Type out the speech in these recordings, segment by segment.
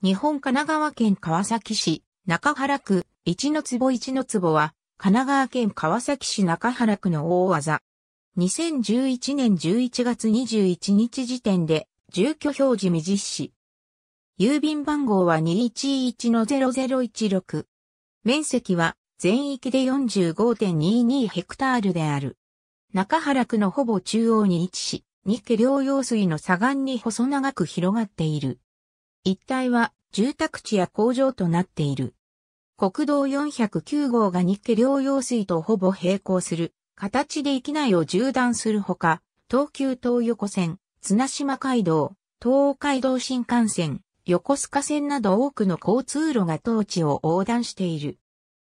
日本神奈川県川崎市、中原区、一の壺一の壺は、神奈川県川崎市中原区の大技。2011年11月21日時点で、住居表示未実施。郵便番号は211-0016。面積は全域で45.22ヘクタールである。中原区のほぼ中央に位置し、日家両用水の左岸に細長く広がっている。一帯は住宅地や工場となっている。国道409号が日家両用水とほぼ並行する形で域内を縦断するほか、東急東横線、綱島街道、東海道新幹線、横須賀線など多くの交通路が当地を横断している。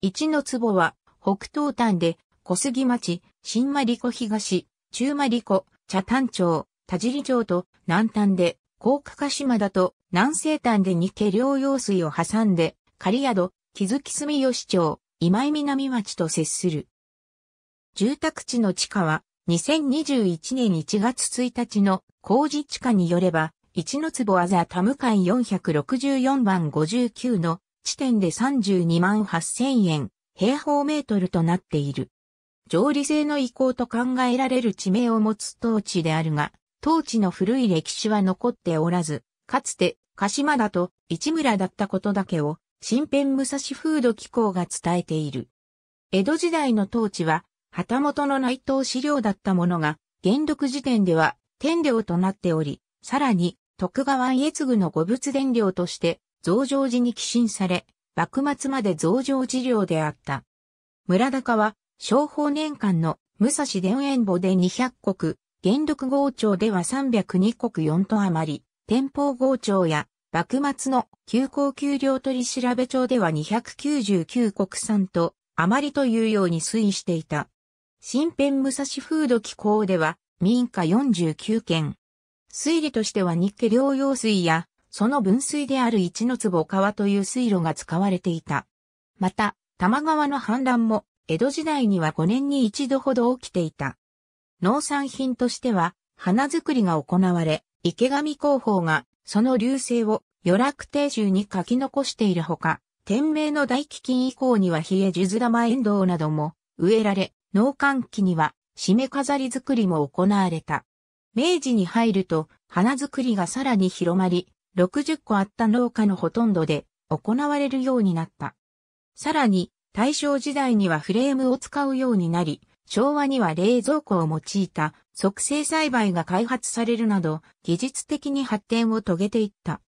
一の坪は北東端で小杉町、新丸子東、中丸子、茶丹町、田尻町と南端で高架鹿島だと南西端で二家両用水を挟んで、狩宿、木月住吉町、今井南町と接する。住宅地の地価は、2021年1月1日の工事地価によれば、一の坪あざ田向かい464番59の地点で32万8000円、平方メートルとなっている。上理性の移行と考えられる地名を持つ当地であるが、当地の古い歴史は残っておらず、かつて、鹿島だと市村だったことだけを、新編武蔵風土機構が伝えている。江戸時代の当地は、旗本の内藤資料だったものが、元禄時点では天領となっており、さらに徳川家継の五仏伝領として増上寺に寄進され、幕末まで増上寺領であった。村高は、商法年間の武蔵伝園墓で200国、元禄号庁では302国4都余り、天保号庁や幕末の休校給料取調べ庁では299国3と余りというように推移していた。新編武蔵風土機構では民家49件。水利としては日家療養水やその分水である一の坪川という水路が使われていた。また、玉川の氾濫も江戸時代には5年に一度ほど起きていた。農産品としては、花作りが行われ、池上工法が、その流星を、与楽定集に書き残しているほか、天明の大飢饉以降には冷え数珠玉遠藤なども植えられ、農閑期には締め飾り作りも行われた。明治に入ると花作りがさらに広まり、60個あった農家のほとんどで行われるようになった。さらに大正時代にはフレームを使うようになり、昭和には冷蔵庫を用いた促成栽培が開発されるなど技術的に発展を遂げていった。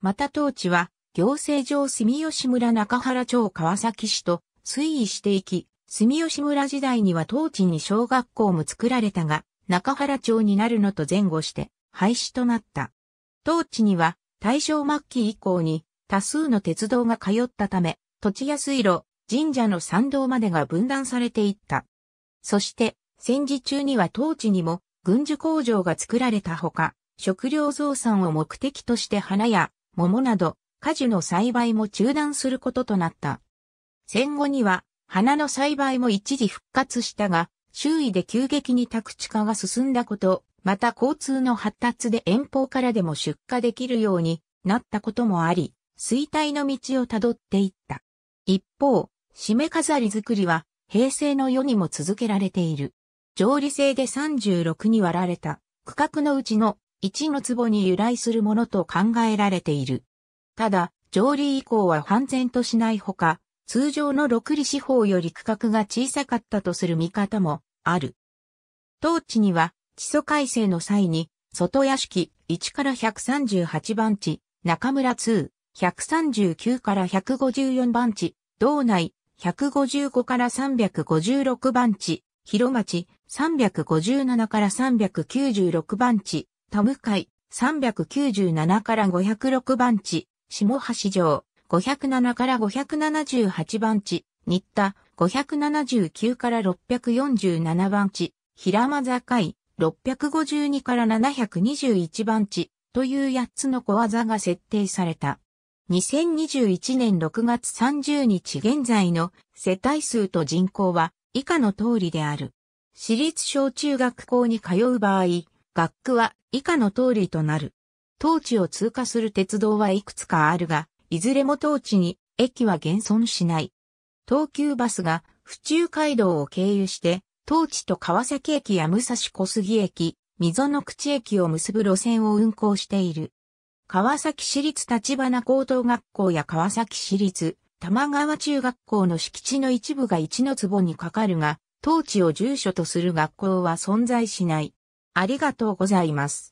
また当地は行政上住吉村中原町川崎市と推移していき、住吉村時代には当地に小学校も作られたが、中原町になるのと前後して廃止となった。当地には大正末期以降に多数の鉄道が通ったため、土地や水路、神社の参道までが分断されていった。そして、戦時中には当地にも軍需工場が作られたほか、食料増産を目的として花や桃など果樹の栽培も中断することとなった。戦後には花の栽培も一時復活したが、周囲で急激に宅地化が進んだこと、また交通の発達で遠方からでも出荷できるようになったこともあり、衰退の道をたどっていった。一方、締め飾り作りは平成の世にも続けられている。上理性で36に割られた区画のうちの1の壺に由来するものと考えられている。ただ、上理以降は半然としないほか、通常の六里四方より区画が小さかったとする見方もある。当地には、基礎改正の際に、外屋敷1から138番地、中村2、139から154番地、道内155から356番地、広町、357から396番地、田向海、397から506番地、下橋城、507から578番地、新田、579から647番地、平間坂井、652から721番地、という8つの小技が設定された。2021年6月30日現在の世帯数と人口は以下の通りである。私立小中学校に通う場合、学区は以下の通りとなる。当地を通過する鉄道はいくつかあるが、いずれも当地に駅は現存しない。東急バスが府中街道を経由して、当地と川崎駅や武蔵小杉駅、溝の口駅を結ぶ路線を運行している。川崎市立立花高等学校や川崎市立玉川中学校の敷地の一部が一の坪にかかるが、当地を住所とする学校は存在しない。ありがとうございます。